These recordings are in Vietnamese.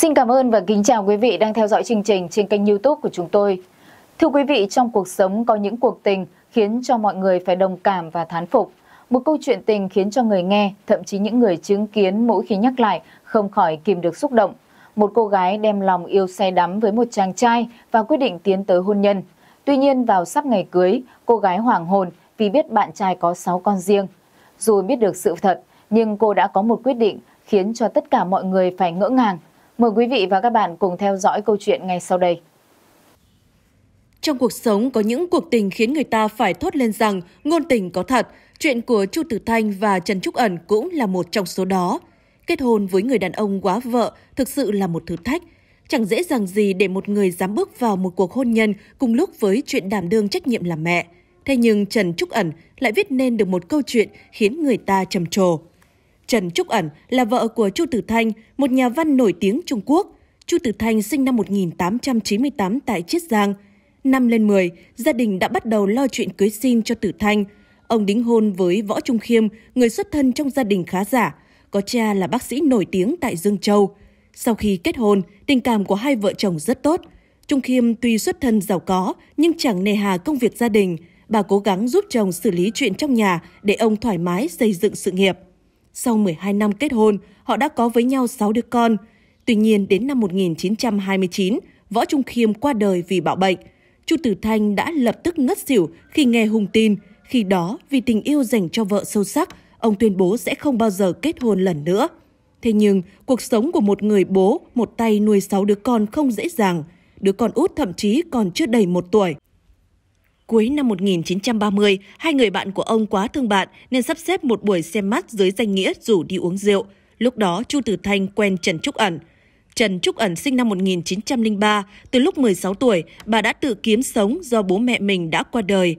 Xin cảm ơn và kính chào quý vị đang theo dõi chương trình trên kênh youtube của chúng tôi. Thưa quý vị, trong cuộc sống có những cuộc tình khiến cho mọi người phải đồng cảm và thán phục. Một câu chuyện tình khiến cho người nghe, thậm chí những người chứng kiến mỗi khi nhắc lại không khỏi kìm được xúc động. Một cô gái đem lòng yêu say đắm với một chàng trai và quyết định tiến tới hôn nhân. Tuy nhiên vào sắp ngày cưới, cô gái hoảng hồn vì biết bạn trai có 6 con riêng. Dù biết được sự thật, nhưng cô đã có một quyết định khiến cho tất cả mọi người phải ngỡ ngàng Mời quý vị và các bạn cùng theo dõi câu chuyện ngay sau đây. Trong cuộc sống có những cuộc tình khiến người ta phải thốt lên rằng ngôn tình có thật. Chuyện của Chu Tử Thanh và Trần Trúc Ẩn cũng là một trong số đó. Kết hôn với người đàn ông quá vợ thực sự là một thử thách. Chẳng dễ dàng gì để một người dám bước vào một cuộc hôn nhân cùng lúc với chuyện đảm đương trách nhiệm làm mẹ. Thế nhưng Trần Trúc Ẩn lại viết nên được một câu chuyện khiến người ta trầm trồ. Trần Trúc Ẩn là vợ của Chu Tử Thanh, một nhà văn nổi tiếng Trung Quốc. Chu Tử Thanh sinh năm 1898 tại Chiết Giang. Năm lên 10, gia đình đã bắt đầu lo chuyện cưới xin cho Tử Thanh. Ông đính hôn với Võ Trung Khiêm, người xuất thân trong gia đình khá giả, có cha là bác sĩ nổi tiếng tại Dương Châu. Sau khi kết hôn, tình cảm của hai vợ chồng rất tốt. Trung Khiêm tuy xuất thân giàu có nhưng chẳng nề hà công việc gia đình. Bà cố gắng giúp chồng xử lý chuyện trong nhà để ông thoải mái xây dựng sự nghiệp. Sau 12 năm kết hôn, họ đã có với nhau 6 đứa con. Tuy nhiên, đến năm 1929, Võ Trung Khiêm qua đời vì bạo bệnh. Chu Tử Thanh đã lập tức ngất xỉu khi nghe hùng tin. Khi đó, vì tình yêu dành cho vợ sâu sắc, ông tuyên bố sẽ không bao giờ kết hôn lần nữa. Thế nhưng, cuộc sống của một người bố, một tay nuôi sáu đứa con không dễ dàng. Đứa con út thậm chí còn chưa đầy một tuổi. Cuối năm 1930, hai người bạn của ông quá thương bạn nên sắp xếp một buổi xem mắt dưới danh nghĩa rủ đi uống rượu. Lúc đó, Chu Tử Thanh quen Trần Trúc Ẩn. Trần Trúc Ẩn sinh năm 1903, từ lúc 16 tuổi, bà đã tự kiếm sống do bố mẹ mình đã qua đời.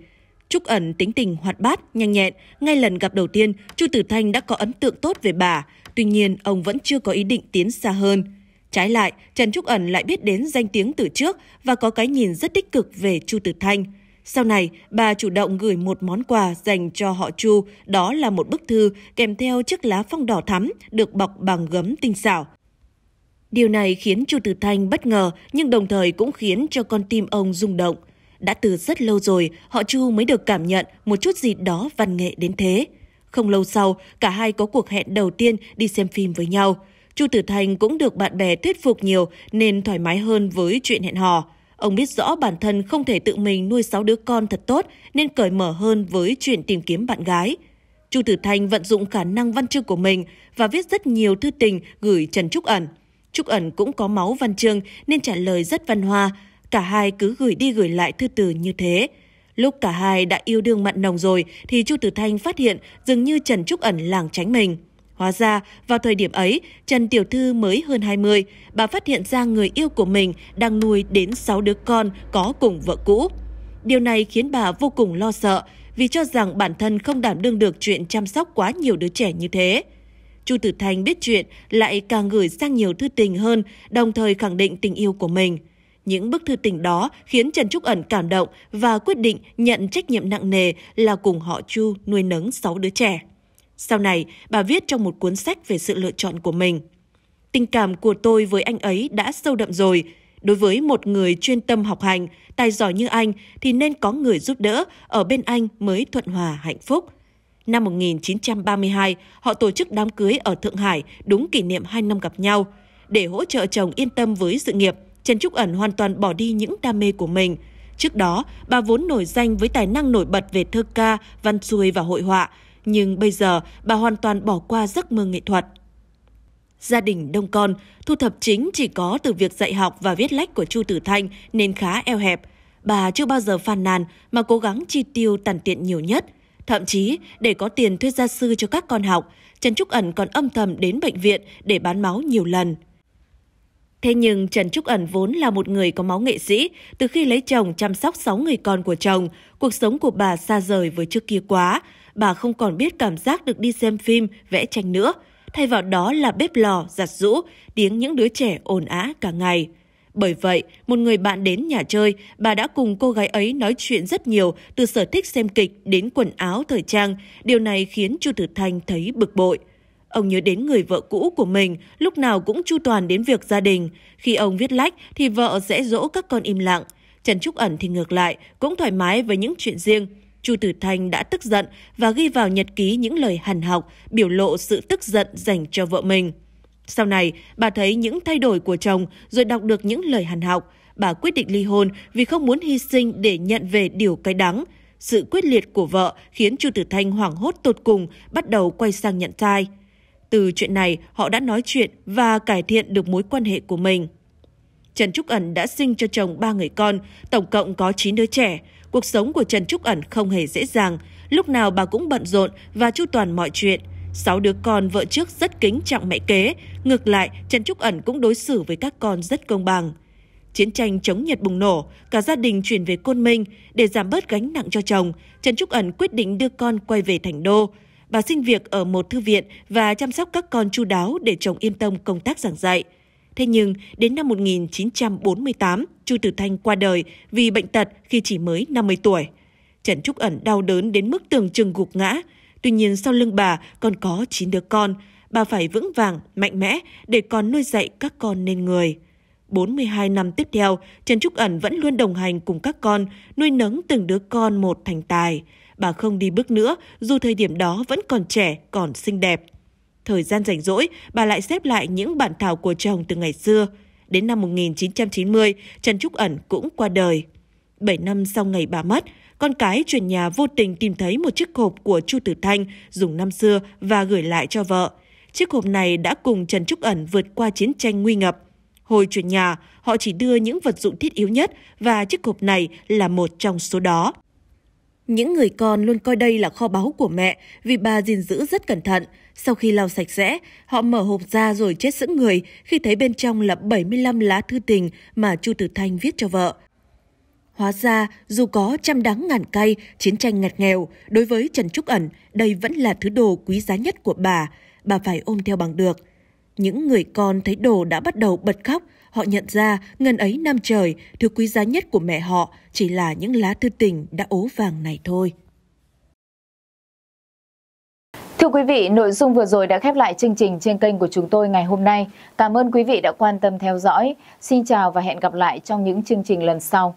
Trúc Ẩn tính tình hoạt bát, nhanh nhẹn, ngay lần gặp đầu tiên, Chu Tử Thanh đã có ấn tượng tốt về bà, tuy nhiên ông vẫn chưa có ý định tiến xa hơn. Trái lại, Trần Trúc Ẩn lại biết đến danh tiếng từ trước và có cái nhìn rất tích cực về Chu Tử Thanh – sau này, bà chủ động gửi một món quà dành cho họ Chu, đó là một bức thư kèm theo chiếc lá phong đỏ thắm được bọc bằng gấm tinh xảo. Điều này khiến Chu Tử Thanh bất ngờ nhưng đồng thời cũng khiến cho con tim ông rung động. Đã từ rất lâu rồi, họ Chu mới được cảm nhận một chút gì đó văn nghệ đến thế. Không lâu sau, cả hai có cuộc hẹn đầu tiên đi xem phim với nhau. Chu Tử Thành cũng được bạn bè thuyết phục nhiều nên thoải mái hơn với chuyện hẹn hò. Ông biết rõ bản thân không thể tự mình nuôi sáu đứa con thật tốt nên cởi mở hơn với chuyện tìm kiếm bạn gái. Chu Tử Thanh vận dụng khả năng văn chương của mình và viết rất nhiều thư tình gửi Trần Trúc Ẩn. Trúc Ẩn cũng có máu văn chương nên trả lời rất văn hoa. Cả hai cứ gửi đi gửi lại thư từ như thế. Lúc cả hai đã yêu đương mặn nồng rồi thì Chu Tử Thanh phát hiện dường như Trần Trúc Ẩn làng tránh mình. Hóa ra, vào thời điểm ấy, Trần Tiểu Thư mới hơn 20, bà phát hiện ra người yêu của mình đang nuôi đến 6 đứa con có cùng vợ cũ. Điều này khiến bà vô cùng lo sợ vì cho rằng bản thân không đảm đương được chuyện chăm sóc quá nhiều đứa trẻ như thế. Chu Tử Thành biết chuyện lại càng gửi sang nhiều thư tình hơn, đồng thời khẳng định tình yêu của mình. Những bức thư tình đó khiến Trần Trúc Ẩn cảm động và quyết định nhận trách nhiệm nặng nề là cùng họ Chu nuôi nấng 6 đứa trẻ. Sau này, bà viết trong một cuốn sách về sự lựa chọn của mình. Tình cảm của tôi với anh ấy đã sâu đậm rồi. Đối với một người chuyên tâm học hành, tài giỏi như anh thì nên có người giúp đỡ, ở bên anh mới thuận hòa hạnh phúc. Năm 1932, họ tổ chức đám cưới ở Thượng Hải đúng kỷ niệm 2 năm gặp nhau. Để hỗ trợ chồng yên tâm với sự nghiệp, Trần Trúc Ẩn hoàn toàn bỏ đi những đam mê của mình. Trước đó, bà vốn nổi danh với tài năng nổi bật về thơ ca, văn xuôi và hội họa, nhưng bây giờ bà hoàn toàn bỏ qua giấc mơ nghệ thuật. Gia đình đông con, thu thập chính chỉ có từ việc dạy học và viết lách của Chu Tử Thanh nên khá eo hẹp. Bà chưa bao giờ phàn nàn mà cố gắng chi tiêu tàn tiện nhiều nhất. Thậm chí, để có tiền thuê gia sư cho các con học, Trần Trúc Ẩn còn âm thầm đến bệnh viện để bán máu nhiều lần. Thế nhưng Trần Trúc Ẩn vốn là một người có máu nghệ sĩ, từ khi lấy chồng chăm sóc 6 người con của chồng, cuộc sống của bà xa rời với trước kia quá, bà không còn biết cảm giác được đi xem phim, vẽ tranh nữa. Thay vào đó là bếp lò, giặt rũ, tiếng những đứa trẻ ồn ã cả ngày. Bởi vậy, một người bạn đến nhà chơi, bà đã cùng cô gái ấy nói chuyện rất nhiều, từ sở thích xem kịch đến quần áo thời trang. Điều này khiến Chu Tử Thanh thấy bực bội. Ông nhớ đến người vợ cũ của mình, lúc nào cũng chu toàn đến việc gia đình. Khi ông viết lách thì vợ sẽ dỗ các con im lặng. Trần Trúc Ẩn thì ngược lại, cũng thoải mái với những chuyện riêng. Chu Tử Thanh đã tức giận và ghi vào nhật ký những lời hằn học, biểu lộ sự tức giận dành cho vợ mình. Sau này, bà thấy những thay đổi của chồng rồi đọc được những lời hằn học. Bà quyết định ly hôn vì không muốn hy sinh để nhận về điều cay đắng. Sự quyết liệt của vợ khiến Chu Tử Thanh hoảng hốt tột cùng, bắt đầu quay sang nhận sai. Từ chuyện này, họ đã nói chuyện và cải thiện được mối quan hệ của mình. Trần Trúc Ẩn đã sinh cho chồng ba người con, tổng cộng có 9 đứa trẻ cuộc sống của Trần Trúc Ẩn không hề dễ dàng, lúc nào bà cũng bận rộn và chu toàn mọi chuyện. Sáu đứa con vợ trước rất kính trọng mẹ kế, ngược lại Trần Trúc Ẩn cũng đối xử với các con rất công bằng. Chiến tranh chống Nhật bùng nổ, cả gia đình chuyển về Côn Minh để giảm bớt gánh nặng cho chồng, Trần Trúc Ẩn quyết định đưa con quay về Thành Đô. Bà xin việc ở một thư viện và chăm sóc các con chu đáo để chồng yên tâm công tác giảng dạy. Thế nhưng, đến năm 1948, Chu Tử Thanh qua đời vì bệnh tật khi chỉ mới 50 tuổi. Trần Trúc Ẩn đau đớn đến mức tưởng chừng gục ngã. Tuy nhiên sau lưng bà còn có 9 đứa con. Bà phải vững vàng, mạnh mẽ để còn nuôi dạy các con nên người. 42 năm tiếp theo, Trần Trúc Ẩn vẫn luôn đồng hành cùng các con, nuôi nấng từng đứa con một thành tài. Bà không đi bước nữa, dù thời điểm đó vẫn còn trẻ, còn xinh đẹp. Thời gian rảnh rỗi, bà lại xếp lại những bản thảo của chồng từ ngày xưa. Đến năm 1990, Trần Trúc Ẩn cũng qua đời. bảy năm sau ngày bà mất, con cái chuyển nhà vô tình tìm thấy một chiếc hộp của Chu Tử Thanh dùng năm xưa và gửi lại cho vợ. Chiếc hộp này đã cùng Trần Trúc Ẩn vượt qua chiến tranh nguy ngập. Hồi chuyển nhà, họ chỉ đưa những vật dụng thiết yếu nhất và chiếc hộp này là một trong số đó. Những người con luôn coi đây là kho báu của mẹ vì bà gìn giữ rất cẩn thận. Sau khi lau sạch sẽ, họ mở hộp ra rồi chết sững người khi thấy bên trong là 75 lá thư tình mà Chu Tử Thanh viết cho vợ. Hóa ra, dù có trăm đắng ngàn cay, chiến tranh ngặt nghèo, đối với Trần Trúc Ẩn, đây vẫn là thứ đồ quý giá nhất của bà. Bà phải ôm theo bằng được – những người con thấy đồ đã bắt đầu bật khóc, họ nhận ra ngần ấy năm trời, thứ quý giá nhất của mẹ họ chỉ là những lá thư tình đã ố vàng này thôi. Thưa quý vị, nội dung vừa rồi đã khép lại chương trình trên kênh của chúng tôi ngày hôm nay. Cảm ơn quý vị đã quan tâm theo dõi. Xin chào và hẹn gặp lại trong những chương trình lần sau.